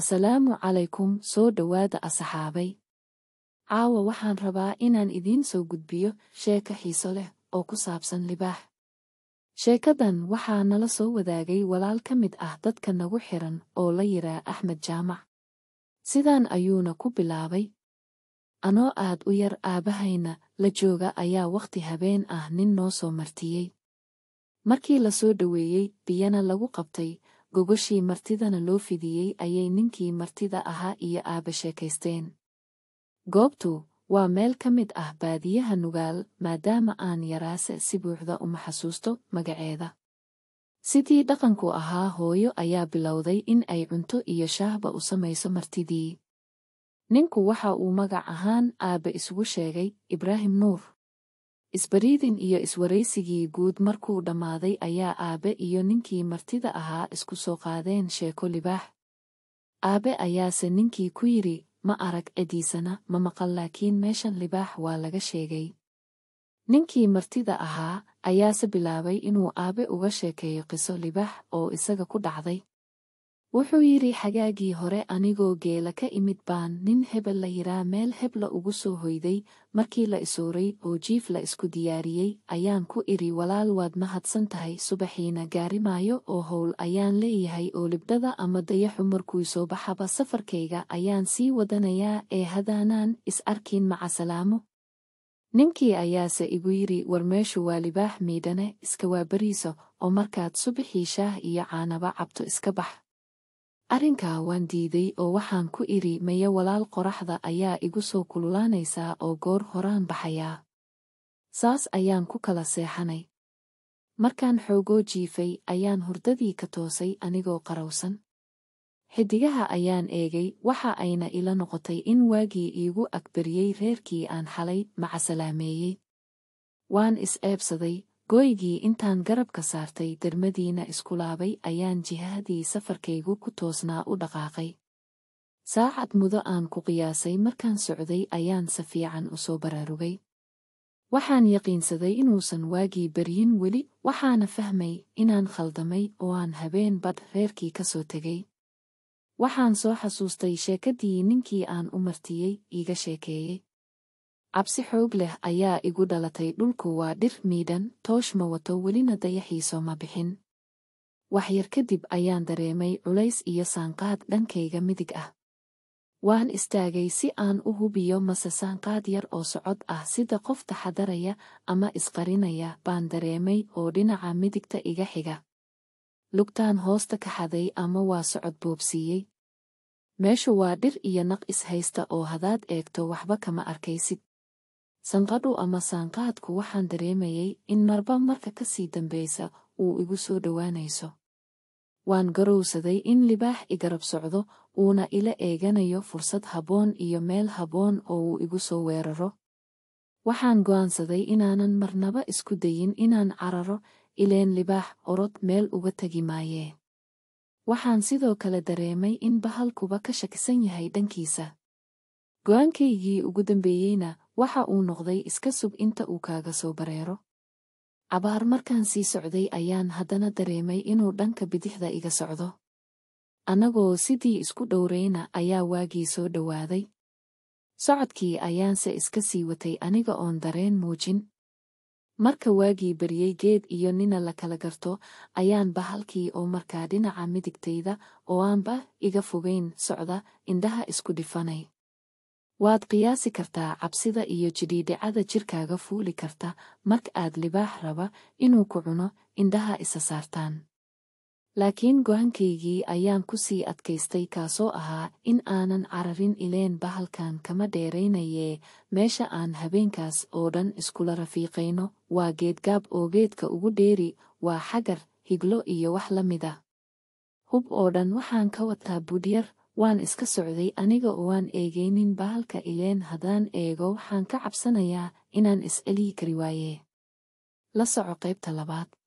asalaamu calaykum soo dhowaada asaxaabay caawa waxaan rabaa inaan idiin soo gudbiyo sheeka xiiso leh oo ku saabsan libaax sheekadan waxaa nala soo wadaagay walaal ka mid ah dadka nagu xiran oo la yiraa axmed jaamac sidaan ayuuna ku bilaabay anoo aad u yar aabbahayna la jooga ayaa wakhti habeen ah nin noo soo martiyey markii la soo dhoweeyey biyana lagu qabtay gogoshii martidana loo fidiyey ayay ninkii martida ahaa iyo aaba sheekaysteen goobtu waa meel ka mid ah baadiyaha nugaal maadaama aan yaraase si buuxda uma xasuusto magaceeda sidii dhaqanku ahaa hooyo ayaa bilowday in ay cunto iyo shaahba u samayso martidii ninku waxa uu magac ahaan aabbe isugu sheegay ibraahim nuur isbariidin iyo iswaraysigii guud markuu dhammaaday ayaa aabe iyo ninkii martida ahaa isku soo qaadeen sheeko libaax aabe ayaase ninkii ku yidhi ma arag cediisana ma maqal laakiin meeshan libaax waa laga sheegay ninkii martida ahaa ayaase bilaabay inuu aabe uga sheekeeyo qiso libaax oo isaga ku dhacday wuxuu yidhi xagaagii hore anigoo geela ka imid baan nin hebel la yiraa meel hebla ugu soo hoyday markii la isooray oo jiif la isku diyaariyey ayaan ku idhi walaal waad mahadsan tahay subaxiina gaarimaayo oo howl ayaan leeyahay oo libdhada ama dayaxu markuu soo baxaba safarkayga ayaan sii wadanayaa ee hadaanaan is arkiin macasalaamo ninkii ayaase igu yidhi war meeshu waa libaax miidhane iska waa bariiso oo markaad subaxii shaah iyo caanaba cabto iska bax arrinkaa waan diiday oo waxaan ku idhi maya walaal qoraxda ayaa igu soo kululaanaysaa oo goor horaan baxayaa saas ayaan ku kala seexanay markaan xoogoo jiifay ayaan hurdadii ka toosay anigoo qarawsan xidigaha ayaan eegay waxa ayna ila noqotay in waagii iigu agbariyey reerkii aan xalay macasalaameeyey waan is eebsaday gooygii intaan garabka saartay dermadiina iskulaabay ayaan jihadii safarkaygu ku toosnaa u dhaqaaqay saacad mudo aan ku qiyaasay markaan socday ayaan si fiican u soo baraarugay waxaan yaqiinsaday inuusan waagii baryin weli waxaana fahmay inaan khaldamay oo aan habeen badh reerkii ka soo tegay waxaan soo xasuustay sheekadii ninkii aan u martiyey iiga sheekeeyey cabsi xoog leh ayaa igu dhalatay dhulku waa dhir miidhan toosh ma wato welina dayaxiiso ma bixin wax yar kadib ayaan dareemay culays iyo saanqaad dhankayga midig ah waan istaagay si aan u hubiyo mase saanqaad yar oo socod ah sida qof taxadaraya ama isqarinaya baan dareemay oo dhinaca midigta iga xiga lugtaan hoosta ka xaday ama waa socod boobsiiyey meeshu waa dhir iyo naq ishaysta oo hadaad eegto waxba kama arkaysid sanqadhu ama saanqaadku waxaan dareemayay in marba marka ka sii dambaysa uu igu soo dhowaanayso waan garowsaday in libaax igarab socdo uuna ila eeganayo fursad habboon iyo meel habboon oo uu igu soo weeraro waxaan go'aansaday inaanan marnaba isku dayin inaan cararo ileen libaax orod meel uga tegi maayee waxaan sidoo kale dareemay in bahalkuba ka shakisan yahay dhankiisa go'aankaygii ugu dambeeyeyna waxa uu noqday iska sug inta uu kaaga soo bareero cabaar markaan sii socday ayaan haddana dareemay inuu dhanka bidixda iga socdo annagoo sidii isku dhowrayna ayaa waagii soo dhowaaday socodkii ayaanse iska sii watay aniga oon dareen muujin marka waagii baryey geed iyo nina la kala garto ayaan halkii oo markaa dhinaca midigtayda oo aanba iga fogayn socda indhaha isku dhifanay waad qiyaasi kartaa cabsida iyo jidhiidhicada jirkaaga fuuli karta marka aad libaax raba inuu ku cuno indhaha isa saartaan laakiin go'aankaygii ayaan ku sii adkaystay kaasoo ahaa in aanan cararin ileen bahalkan kama dheeraynayee meesha aan habeenkaas oo dhan iskula rafiiqayno waa geedgaab oo geedka ugu dheeri waa xagar higlo iyo wax la mida hub oo dhan waxaan ka wataa budyar waan iska socday aniga oo aan eegaynin bahalka ileen haddaan eego waxaan ka cabsanayaa inaan is-eliyi kari waaye la soco qaybta labaad